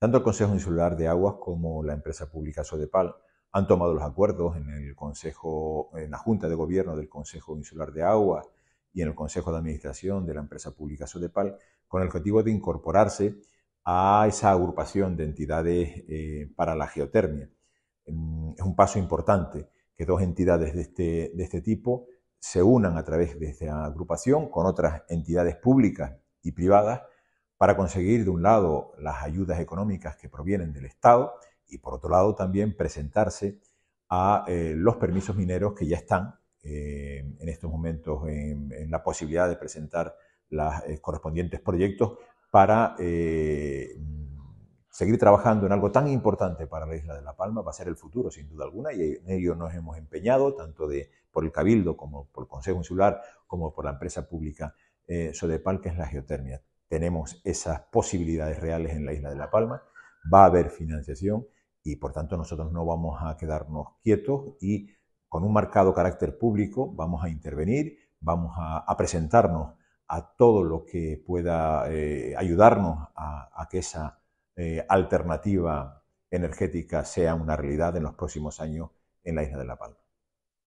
Tanto el Consejo Insular de Aguas como la empresa pública Sodepal han tomado los acuerdos en, el en la Junta de Gobierno del Consejo Insular de Aguas y en el Consejo de Administración de la empresa pública Sodepal con el objetivo de incorporarse a esa agrupación de entidades eh, para la geotermia. Mm, es un paso importante que dos entidades este, de este tipo se unan a través de esta agrupación con otras entidades públicas y privadas para conseguir, de un lado, las ayudas económicas que provienen del Estado y, por otro lado, también presentarse a eh, los permisos mineros que ya están eh, en estos momentos en, la posibilidad de presentar los eh, correspondientes proyectos para seguir trabajando en algo tan importante para la isla de La Palma, va a ser el futuro sin duda alguna, y en ello nos hemos empeñado, tanto de, por el Cabildo como por el Consejo Insular, como por la empresa pública Sodepal, que es la geotermia tenemos esas posibilidades reales en la isla de La Palma, va a haber financiación y por tanto nosotros no vamos a quedarnos quietos y con un marcado carácter público vamos a intervenir, vamos a, presentarnos a todo lo que pueda eh, ayudarnos a, que esa eh, alternativa energética sea una realidad en los próximos años en la isla de La Palma.